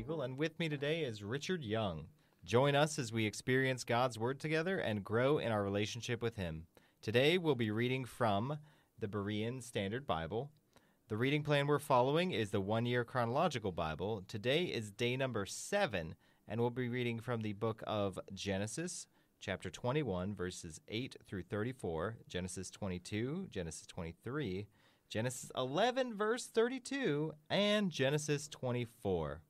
Beagle, and with me today is Richard Young. Join us as we experience God's Word together and grow in our relationship with Him. Today, we'll be reading from the Berean Standard Bible. The reading plan we're following is the one year chronological Bible. Today is day number seven, and we'll be reading from the book of Genesis, chapter 21, verses 8 through 34, Genesis 22, Genesis 23. Genesis 11, verse 32, and Genesis 24.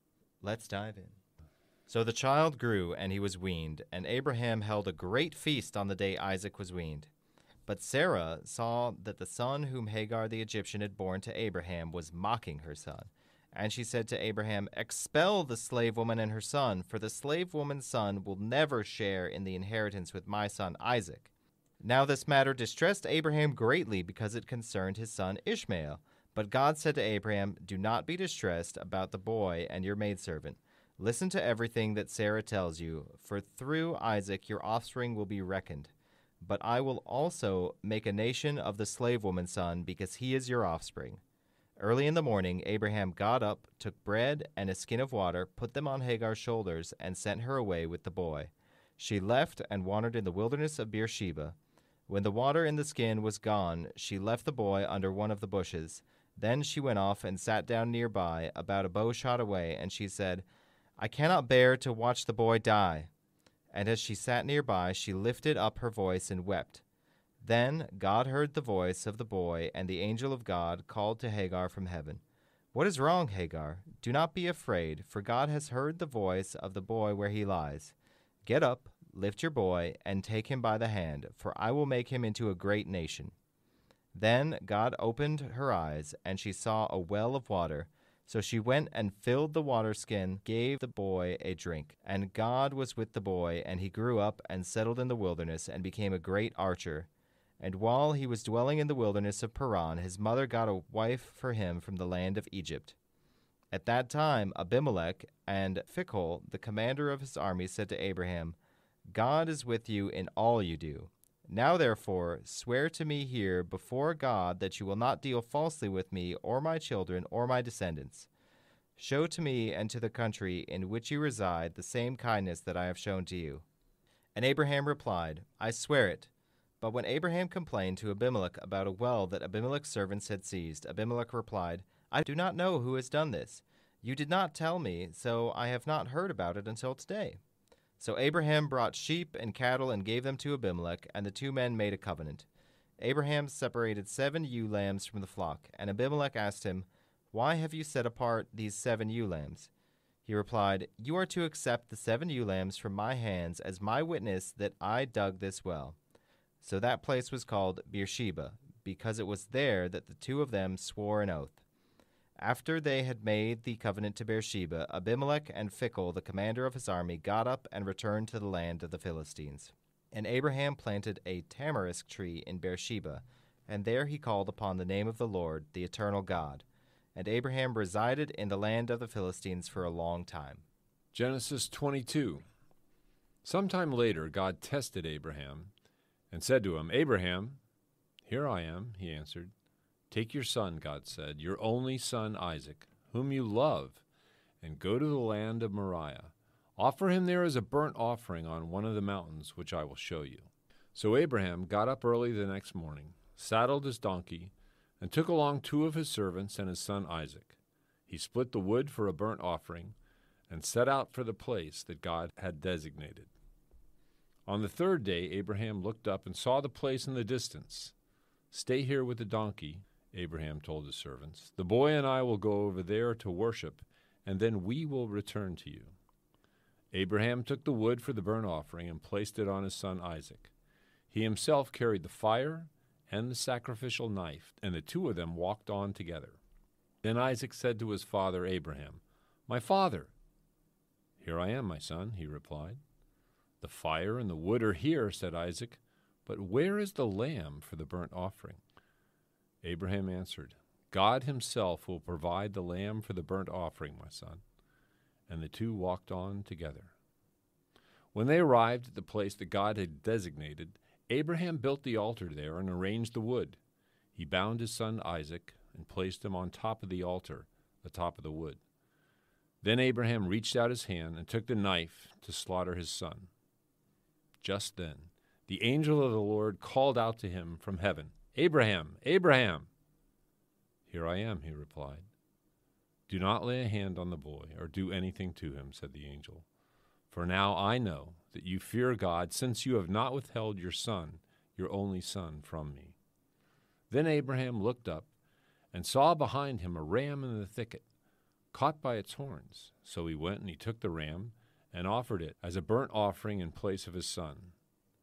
Let's dive in. So the child grew, and he was weaned, and Abraham held a great feast on the day Isaac was weaned. But Sarah saw that the son whom Hagar the Egyptian had borne to Abraham was mocking her son. And she said to Abraham, Expel the slave woman and her son, for the slave woman's son will never share in the inheritance with my son Isaac. Now this matter distressed Abraham greatly because it concerned his son Ishmael. But God said to Abraham, Do not be distressed about the boy and your maidservant. Listen to everything that Sarah tells you, for through Isaac your offspring will be reckoned. But I will also make a nation of the slave woman's son, because he is your offspring. Early in the morning, Abraham got up, took bread and a skin of water, put them on Hagar's shoulders, and sent her away with the boy. She left and wandered in the wilderness of Beersheba. When the water in the skin was gone, she left the boy under one of the bushes. Then she went off and sat down nearby, about a bow shot away, and she said, I cannot bear to watch the boy die. And as she sat nearby, she lifted up her voice and wept. Then God heard the voice of the boy, and the angel of God called to Hagar from heaven. What is wrong, Hagar? Do not be afraid, for God has heard the voice of the boy where he lies. Get up, lift your boy, and take him by the hand, for I will make him into a great nation. Then God opened her eyes, and she saw a well of water. So she went and filled the water skin, gave the boy a drink. And God was with the boy, and he grew up and settled in the wilderness and became a great archer. And while he was dwelling in the wilderness of Paran, his mother got a wife for him from the land of Egypt. At that time, Abimelech and Phicol, the commander of his army, said to Abraham, God is with you in all you do. Now, therefore, swear to me here before God that you will not deal falsely with me, or my children, or my descendants. Show to me and to the country in which you reside the same kindness that I have shown to you. And Abraham replied, I swear it. But when Abraham complained to Abimelech about a well that Abimelech's servants had seized, Abimelech replied, I do not know who has done this. You did not tell me, so I have not heard about it until today. So Abraham brought sheep and cattle and gave them to Abimelech, and the two men made a covenant. Abraham separated seven ewe lambs from the flock, and Abimelech asked him, Why have you set apart these seven ewe lambs? He replied, You are to accept the seven ewe lambs from my hands as my witness that I dug this well. So that place was called Beersheba, because it was there that the two of them swore an oath. After they had made the covenant to Beersheba, Abimelech and Phicol, the commander of his army, got up and returned to the land of the Philistines. And Abraham planted a tamarisk tree in Beersheba, and there he called upon the name of the Lord, the eternal God. And Abraham resided in the land of the Philistines for a long time. Genesis 22. Sometime later, God tested Abraham and said to him, Abraham, here I am, he answered. Take your son, God said, your only son Isaac, whom you love, and go to the land of Moriah. Offer him there as a burnt offering on one of the mountains which I will show you. So Abraham got up early the next morning, saddled his donkey, and took along two of his servants and his son Isaac. He split the wood for a burnt offering and set out for the place that God had designated. On the third day, Abraham looked up and saw the place in the distance. Stay here with the donkey, Abraham told his servants. The boy and I will go over there to worship, and then we will return to you. Abraham took the wood for the burnt offering and placed it on his son Isaac. He himself carried the fire and the sacrificial knife, and the two of them walked on together. Then Isaac said to his father Abraham, My father! Here I am, my son, he replied. The fire and the wood are here, said Isaac, but where is the lamb for the burnt offering? Abraham answered, God himself will provide the lamb for the burnt offering, my son. And the two walked on together. When they arrived at the place that God had designated, Abraham built the altar there and arranged the wood. He bound his son Isaac and placed him on top of the altar, atop of the wood. Then Abraham reached out his hand and took the knife to slaughter his son. Just then, the angel of the Lord called out to him from heaven. Abraham, Abraham. Here I am, he replied. Do not lay a hand on the boy or do anything to him, said the angel. For now I know that you fear God, since you have not withheld your son, your only son, from me. Then Abraham looked up and saw behind him a ram in the thicket, caught by its horns. So he went and he took the ram and offered it as a burnt offering in place of his son.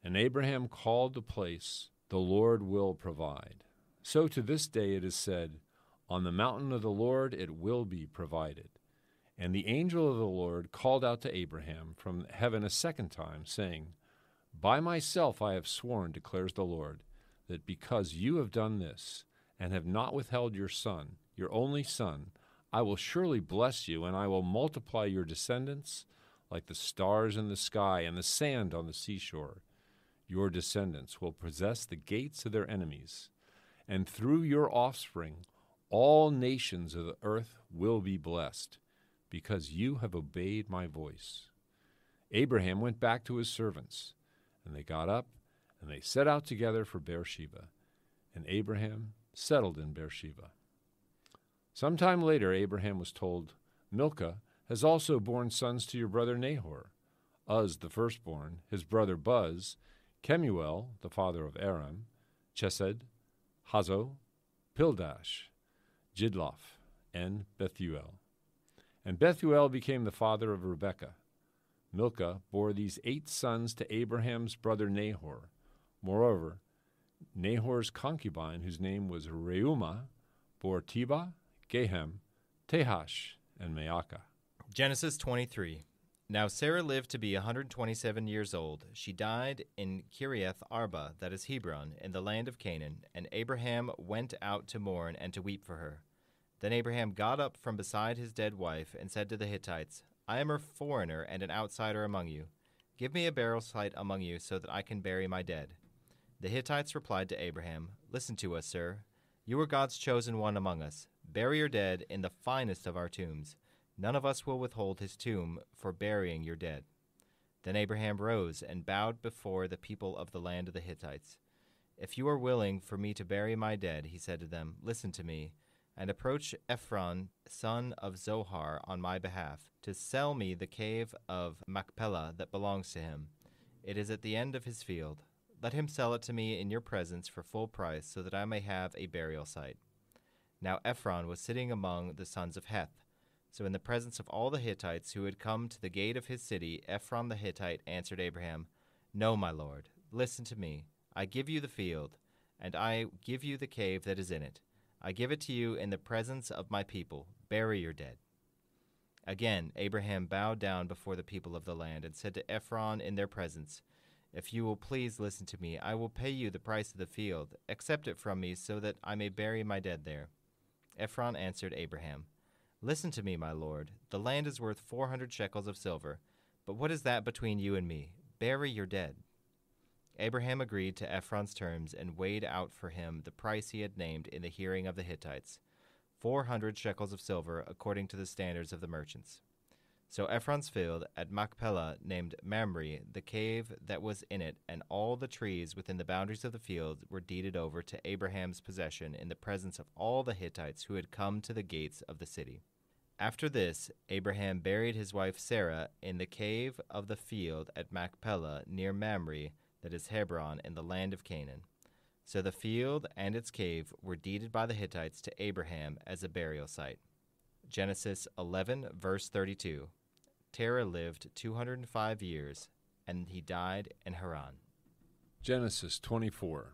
And Abraham called the place the Lord will provide. So to this day it is said, On the mountain of the Lord it will be provided. And the angel of the Lord called out to Abraham from heaven a second time, saying, By myself I have sworn, declares the Lord, that because you have done this, and have not withheld your son, your only son, I will surely bless you, and I will multiply your descendants like the stars in the sky and the sand on the seashore your descendants will possess the gates of their enemies, and through your offspring, all nations of the earth will be blessed, because you have obeyed my voice. Abraham went back to his servants, and they got up, and they set out together for Beersheba. And Abraham settled in Beersheba. Some time later, Abraham was told, Milcah has also borne sons to your brother Nahor. Uz, the firstborn, his brother Buzz, Kemuel, the father of Aram, Chesed, Hazo, Pildash, Jidlaf, and Bethuel. And Bethuel became the father of Rebekah. Milcah bore these eight sons to Abraham's brother Nahor. Moreover, Nahor's concubine, whose name was Reuma, bore Teba, Gehem, Tehash, and Maacah. Genesis 23. Now Sarah lived to be 127 years old. She died in Kiriath Arba, that is Hebron, in the land of Canaan, and Abraham went out to mourn and to weep for her. Then Abraham got up from beside his dead wife and said to the Hittites, I am a foreigner and an outsider among you. Give me a burial site among you so that I can bury my dead. The Hittites replied to Abraham, Listen to us, sir. You are God's chosen one among us. Bury your dead in the finest of our tombs. None of us will withhold his tomb for burying your dead. Then Abraham rose and bowed before the people of the land of the Hittites. If you are willing for me to bury my dead, he said to them, listen to me, and approach Ephron, son of Zohar, on my behalf, to sell me the cave of Machpelah that belongs to him. It is at the end of his field. Let him sell it to me in your presence for full price, so that I may have a burial site. Now Ephron was sitting among the sons of Heth so in the presence of all the Hittites who had come to the gate of his city, Ephron the Hittite answered Abraham, No, my lord, listen to me. I give you the field, and I give you the cave that is in it. I give it to you in the presence of my people. Bury your dead. Again, Abraham bowed down before the people of the land and said to Ephron in their presence, If you will please listen to me, I will pay you the price of the field. Accept it from me so that I may bury my dead there. Ephron answered Abraham, Listen to me, my lord. The land is worth four hundred shekels of silver, but what is that between you and me? Bury your dead. Abraham agreed to Ephron's terms and weighed out for him the price he had named in the hearing of the Hittites four hundred shekels of silver, according to the standards of the merchants. So Ephron's field at Machpelah, named Mamre, the cave that was in it, and all the trees within the boundaries of the field were deeded over to Abraham's possession in the presence of all the Hittites who had come to the gates of the city. After this, Abraham buried his wife Sarah in the cave of the field at Machpelah near Mamre, that is Hebron, in the land of Canaan. So the field and its cave were deeded by the Hittites to Abraham as a burial site. Genesis 11, verse 32. Terah lived 205 years, and he died in Haran. Genesis 24.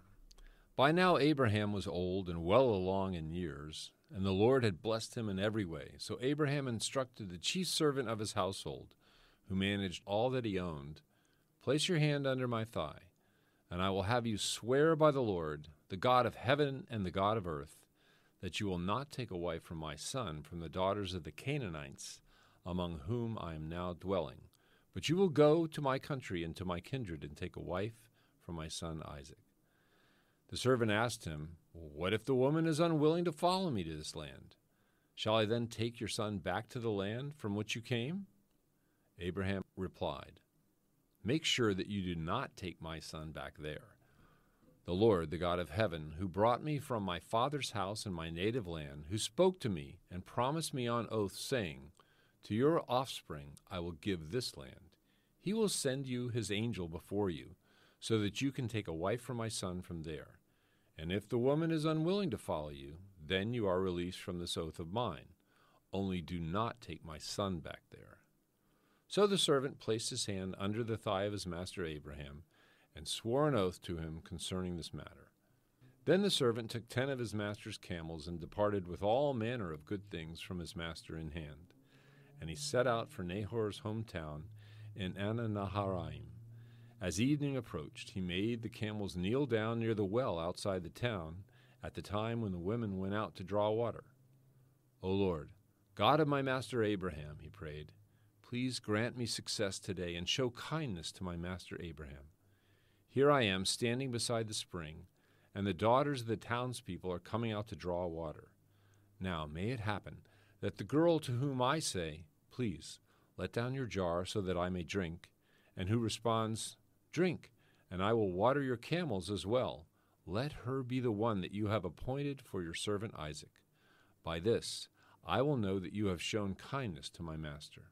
By now Abraham was old and well along in years, and the Lord had blessed him in every way. So Abraham instructed the chief servant of his household, who managed all that he owned, Place your hand under my thigh, and I will have you swear by the Lord, the God of heaven and the God of earth, that you will not take a wife for my son from the daughters of the Canaanites, among whom I am now dwelling, but you will go to my country and to my kindred and take a wife for my son Isaac. The servant asked him, What if the woman is unwilling to follow me to this land? Shall I then take your son back to the land from which you came? Abraham replied, Make sure that you do not take my son back there. The Lord, the God of heaven, who brought me from my father's house and my native land, who spoke to me and promised me on oath, saying, To your offspring I will give this land. He will send you his angel before you, so that you can take a wife for my son from there. And if the woman is unwilling to follow you, then you are released from this oath of mine. Only do not take my son back there. So the servant placed his hand under the thigh of his master Abraham, and swore an oath to him concerning this matter. Then the servant took ten of his master's camels and departed with all manner of good things from his master in hand. And he set out for Nahor's hometown in Ananaharaim. As evening approached, he made the camels kneel down near the well outside the town at the time when the women went out to draw water. O Lord, God of my master Abraham, he prayed, please grant me success today and show kindness to my master Abraham. Here I am standing beside the spring, and the daughters of the townspeople are coming out to draw water. Now may it happen that the girl to whom I say, Please, let down your jar so that I may drink, and who responds, Drink, and I will water your camels as well. Let her be the one that you have appointed for your servant Isaac. By this I will know that you have shown kindness to my master.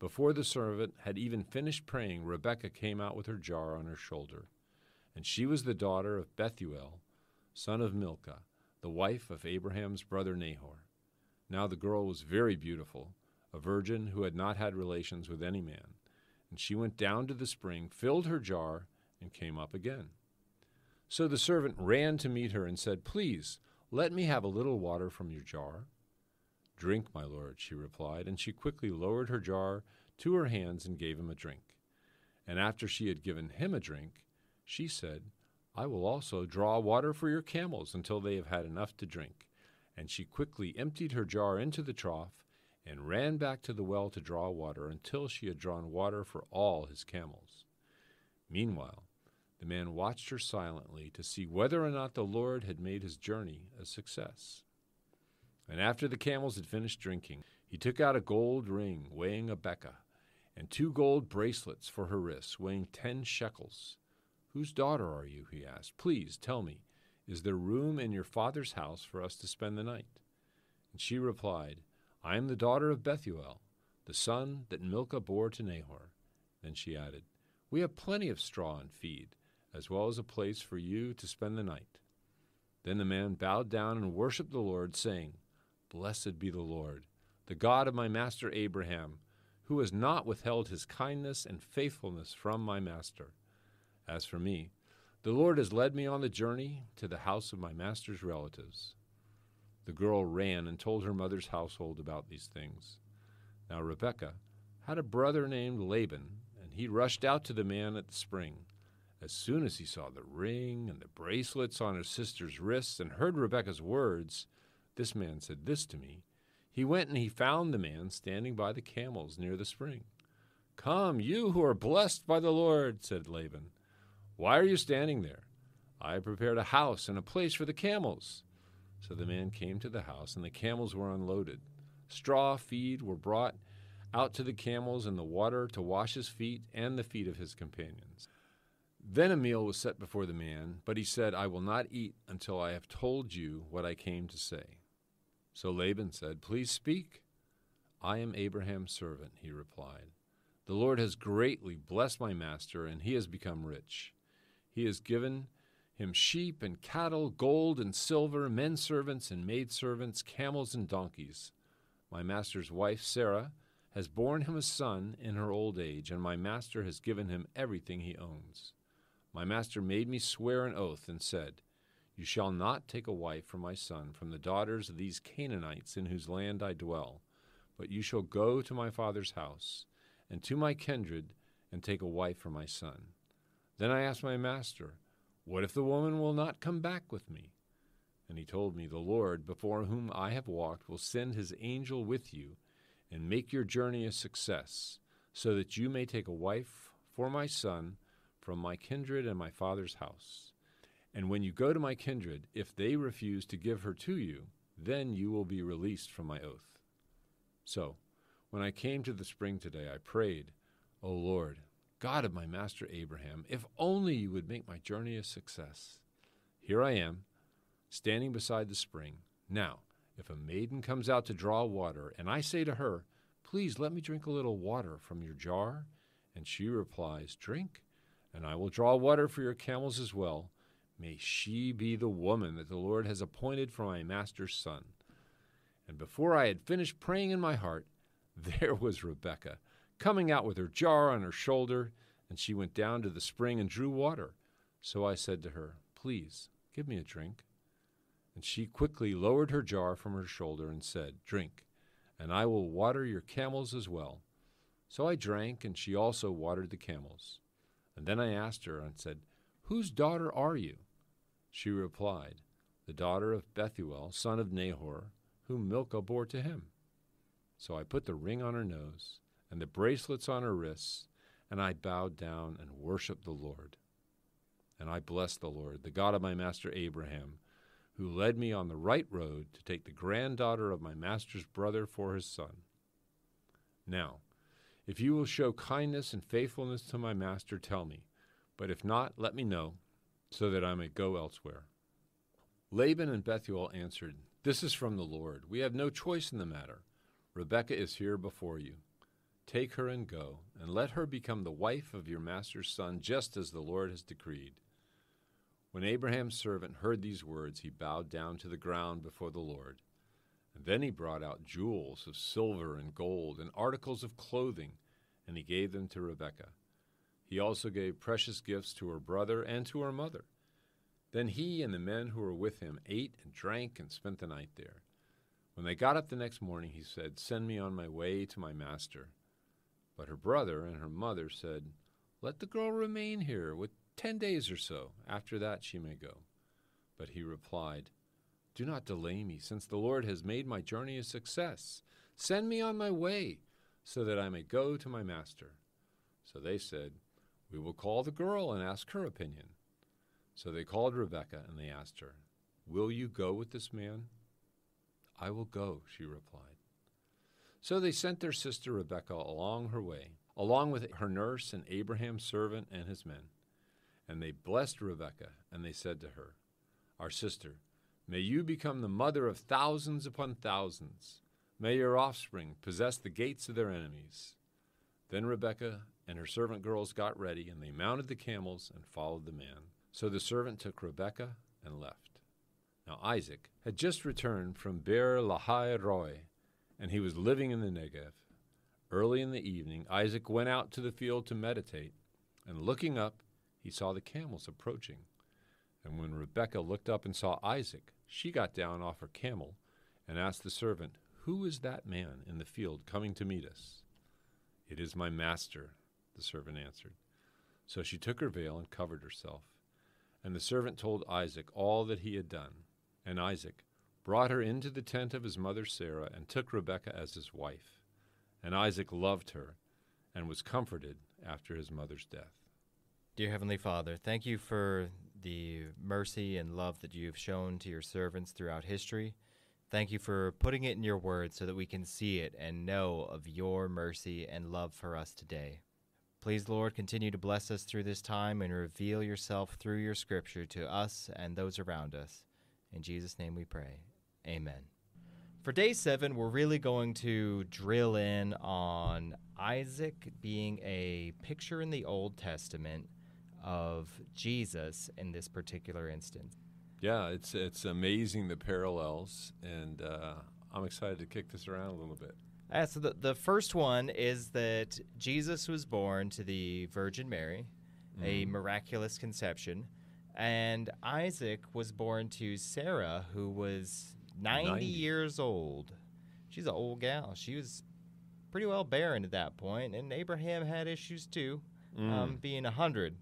Before the servant had even finished praying, Rebekah came out with her jar on her shoulder. And she was the daughter of Bethuel, son of Milcah, the wife of Abraham's brother Nahor. Now the girl was very beautiful, a virgin who had not had relations with any man. And she went down to the spring, filled her jar, and came up again. So the servant ran to meet her and said, Please, let me have a little water from your jar. Drink, my lord, she replied, and she quickly lowered her jar to her hands and gave him a drink. And after she had given him a drink, she said, I will also draw water for your camels until they have had enough to drink. And she quickly emptied her jar into the trough and ran back to the well to draw water until she had drawn water for all his camels. Meanwhile, the man watched her silently to see whether or not the Lord had made his journey a success. And after the camels had finished drinking, he took out a gold ring weighing a becca and two gold bracelets for her wrists weighing ten shekels. Whose daughter are you? he asked. Please tell me, is there room in your father's house for us to spend the night? And she replied, I am the daughter of Bethuel, the son that Milcah bore to Nahor. Then she added, We have plenty of straw and feed, as well as a place for you to spend the night. Then the man bowed down and worshipped the Lord, saying, Blessed be the Lord, the God of my master Abraham, who has not withheld his kindness and faithfulness from my master. As for me, the Lord has led me on the journey to the house of my master's relatives. The girl ran and told her mother's household about these things. Now Rebekah had a brother named Laban, and he rushed out to the man at the spring. As soon as he saw the ring and the bracelets on his sister's wrists and heard Rebekah's words, this man said this to me. He went and he found the man standing by the camels near the spring. Come, you who are blessed by the Lord, said Laban. Why are you standing there? I prepared a house and a place for the camels. So the man came to the house, and the camels were unloaded. Straw, feed were brought out to the camels, and the water to wash his feet and the feet of his companions. Then a meal was set before the man, but he said, I will not eat until I have told you what I came to say. So Laban said, Please speak. I am Abraham's servant, he replied. The Lord has greatly blessed my master, and he has become rich. He has given him sheep and cattle, gold and silver, men servants and maid servants, camels and donkeys. My master's wife, Sarah, has borne him a son in her old age, and my master has given him everything he owns. My master made me swear an oath and said, You shall not take a wife for my son from the daughters of these Canaanites in whose land I dwell, but you shall go to my father's house and to my kindred and take a wife for my son. Then I asked my master, what if the woman will not come back with me? And he told me, The Lord, before whom I have walked, will send his angel with you and make your journey a success, so that you may take a wife for my son from my kindred and my father's house. And when you go to my kindred, if they refuse to give her to you, then you will be released from my oath. So, when I came to the spring today, I prayed, O Lord, God of my master Abraham, if only you would make my journey a success. Here I am, standing beside the spring. Now, if a maiden comes out to draw water, and I say to her, Please let me drink a little water from your jar, and she replies, Drink, and I will draw water for your camels as well. May she be the woman that the Lord has appointed for my master's son. And before I had finished praying in my heart, there was Rebekah coming out with her jar on her shoulder, and she went down to the spring and drew water. So I said to her, Please, give me a drink. And she quickly lowered her jar from her shoulder and said, Drink, and I will water your camels as well. So I drank, and she also watered the camels. And then I asked her and said, Whose daughter are you? She replied, The daughter of Bethuel, son of Nahor, whom Milcah bore to him. So I put the ring on her nose and the bracelets on her wrists, and I bowed down and worshiped the Lord. And I blessed the Lord, the God of my master Abraham, who led me on the right road to take the granddaughter of my master's brother for his son. Now, if you will show kindness and faithfulness to my master, tell me, but if not, let me know, so that I may go elsewhere. Laban and Bethuel answered, This is from the Lord. We have no choice in the matter. Rebekah is here before you. Take her and go, and let her become the wife of your master's son, just as the Lord has decreed. When Abraham's servant heard these words, he bowed down to the ground before the Lord. And then he brought out jewels of silver and gold, and articles of clothing, and he gave them to Rebekah. He also gave precious gifts to her brother and to her mother. Then he and the men who were with him ate and drank and spent the night there. When they got up the next morning, he said, Send me on my way to my master. But her brother and her mother said, Let the girl remain here with ten days or so. After that she may go. But he replied, Do not delay me, since the Lord has made my journey a success. Send me on my way, so that I may go to my master. So they said, We will call the girl and ask her opinion. So they called Rebekah and they asked her, Will you go with this man? I will go, she replied. So they sent their sister Rebekah along her way, along with her nurse and Abraham's servant and his men. And they blessed Rebekah, and they said to her, Our sister, may you become the mother of thousands upon thousands. May your offspring possess the gates of their enemies. Then Rebekah and her servant girls got ready, and they mounted the camels and followed the man. So the servant took Rebekah and left. Now Isaac had just returned from Beer Lahai Roy, and he was living in the Negev. Early in the evening, Isaac went out to the field to meditate, and looking up, he saw the camels approaching. And when Rebekah looked up and saw Isaac, she got down off her camel and asked the servant, Who is that man in the field coming to meet us? It is my master, the servant answered. So she took her veil and covered herself. And the servant told Isaac all that he had done. And Isaac brought her into the tent of his mother Sarah, and took Rebekah as his wife. And Isaac loved her and was comforted after his mother's death. Dear Heavenly Father, thank you for the mercy and love that you have shown to your servants throughout history. Thank you for putting it in your word so that we can see it and know of your mercy and love for us today. Please, Lord, continue to bless us through this time and reveal yourself through your scripture to us and those around us. In Jesus' name we pray. Amen. For day seven, we're really going to drill in on Isaac being a picture in the Old Testament of Jesus in this particular instance. Yeah, it's it's amazing the parallels, and uh, I'm excited to kick this around a little bit. Uh, so the, the first one is that Jesus was born to the Virgin Mary, mm-hmm. a miraculous conception, and Isaac was born to Sarah, who was 90, 90, years old. She's an old gal. She was pretty well barren at that point, and Abraham had issues too, um, mm. um, being 100.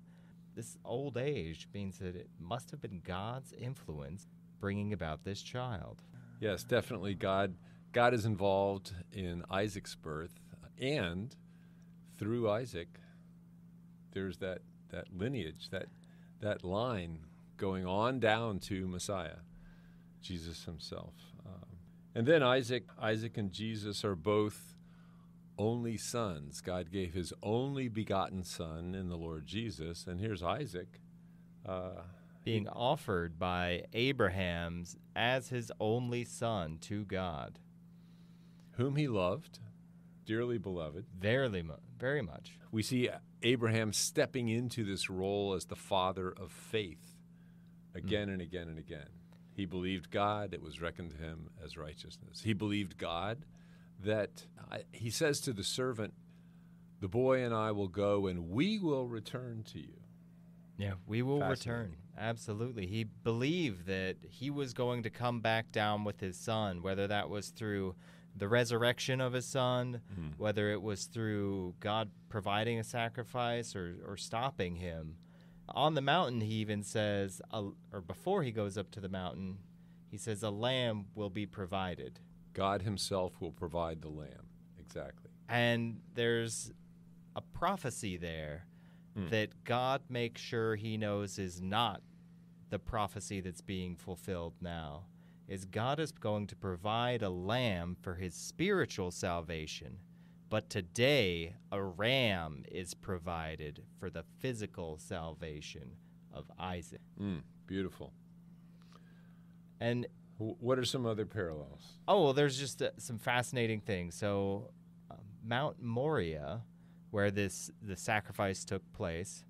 This old age means that it must have been God's influence bringing about this child. Yes, definitely. God, God is involved in Isaac's birth, and through Isaac, there's that that lineage, that that line going on down to Messiah. Jesus himself. Um, and then Isaac, Isaac and Jesus are both only sons. God gave his only begotten son in the Lord Jesus. And here's Isaac. Uh, being offered by Abraham as his only son to God. Whom he loved, dearly beloved. Very, very much. We see Abraham stepping into this role as the father of faith again mm. and again and again. He believed God, it was reckoned to him as righteousness. He believed God that I, he says to the servant, The boy and I will go and we will return to you. Yeah, we will return. Absolutely. He believed that he was going to come back down with his son, whether that was through the resurrection of his son, mm-hmm. whether it was through God providing a sacrifice or, or stopping him on the mountain, he even says, uh, or before he goes up to the mountain, he says, a lamb will be provided. God himself will provide the lamb. Exactly. And there's a prophecy there mm. that God makes sure he knows is not the prophecy that's being fulfilled now. Is God is going to provide a lamb for his spiritual salvation but today, a ram is provided for the physical salvation of Isaac. Mm, beautiful. And what are some other parallels? Oh, well, there's just uh, some fascinating things. So, uh, Mount Moria, where this the sacrifice took place,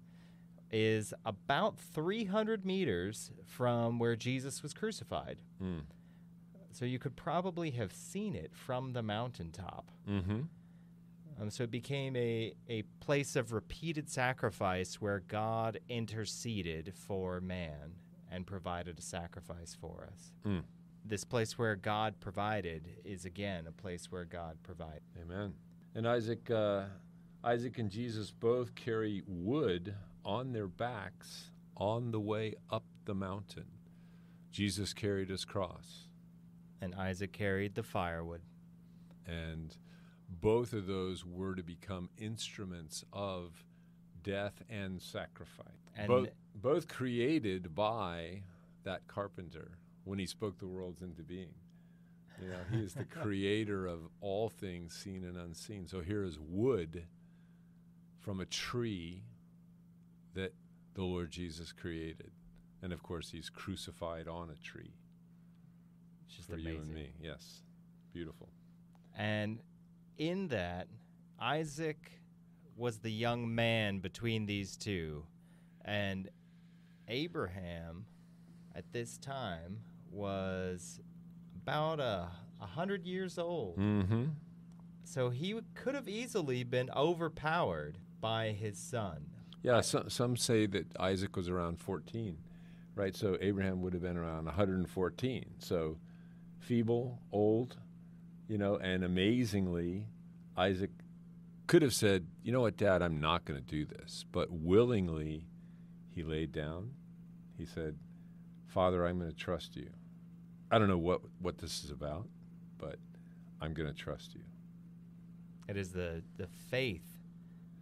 is about 300 meters from where Jesus was crucified. Mm. So you could probably have seen it from the mountaintop. Mm-hmm. Um, so it became a, a place of repeated sacrifice where God interceded for man and provided a sacrifice for us. Mm. This place where God provided is again a place where God provided. Amen. And Isaac, uh, Isaac and Jesus both carry wood on their backs on the way up the mountain. Jesus carried his cross, and Isaac carried the firewood. And both of those were to become instruments of death and sacrifice. And both, both created by that carpenter when he spoke the worlds into being. You know, he is the creator of all things seen and unseen. So here is wood from a tree that the Lord Jesus created. And of course, he's crucified on a tree. It's just for amazing. you and me. Yes. Beautiful. And in that, Isaac was the young man between these two, and Abraham at this time was about a, hundred years old. hmm So he w- could have easily been overpowered by his son. Yeah, some, some say that Isaac was around 14, right? So Abraham would have been around 114. So feeble, old, you know, and amazingly, Isaac could have said, you know what, Dad, I'm not going to do this. But willingly, he laid down. He said, Father, I'm going to trust you. I don't know what, what this is about, but I'm going to trust you. It is the, the faith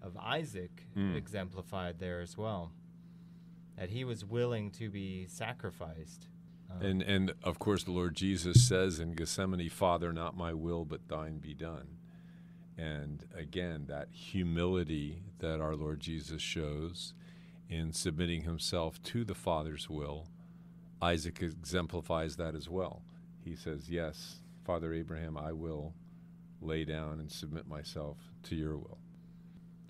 of Isaac mm. exemplified there as well, that he was willing to be sacrificed uh-huh. and and of course the Lord Jesus says in Gethsemane, "Father, not my will, but thine be done." And again, that humility that our Lord Jesus shows in submitting himself to the Father's will, Isaac exemplifies that as well. He says, "Yes, Father Abraham, I will lay down and submit myself to your will."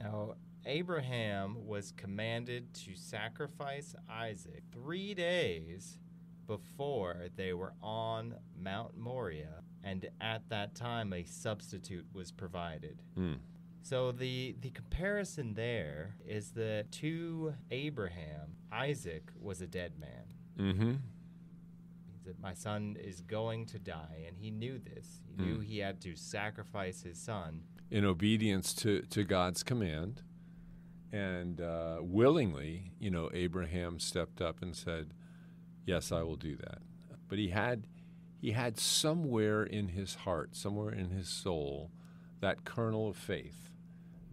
Now, Abraham was commanded to sacrifice Isaac 3 days before they were on Mount Moria, and at that time a substitute was provided. Mm. So the the comparison there is that to Abraham, Isaac was a dead man. Mm-hmm. That my son is going to die, and he knew this. He mm. knew he had to sacrifice his son in obedience to to God's command, and uh, willingly, you know, Abraham stepped up and said, yes, I will do that. But he had he had somewhere in his heart, somewhere in his soul, that kernel of faith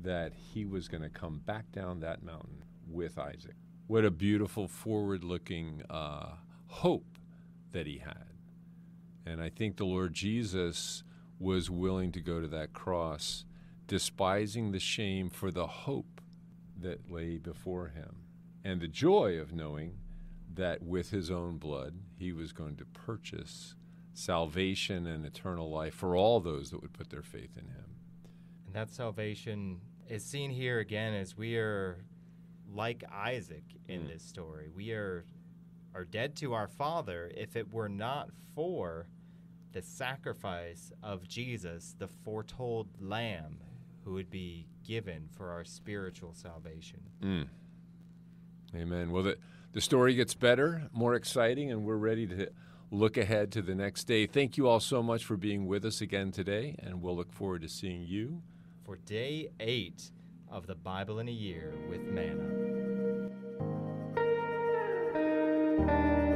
that he was going to come back down that mountain with Isaac. What a beautiful forward-looking uh, hope that he had. And I think the Lord Jesus was willing to go to that cross, despising the shame for the hope that lay before him and the joy of knowing that with his own blood he was going to purchase salvation and eternal life for all those that would put their faith in him. And that salvation is seen here again as we are like Isaac in mm. this story. We are are dead to our father if it were not for the sacrifice of Jesus, the foretold lamb who would be given for our spiritual salvation. Mm. Amen. Well, that the story gets better, more exciting, and we're ready to look ahead to the next day. Thank you all so much for being with us again today, and we'll look forward to seeing you for day eight of the Bible in a Year with Manna.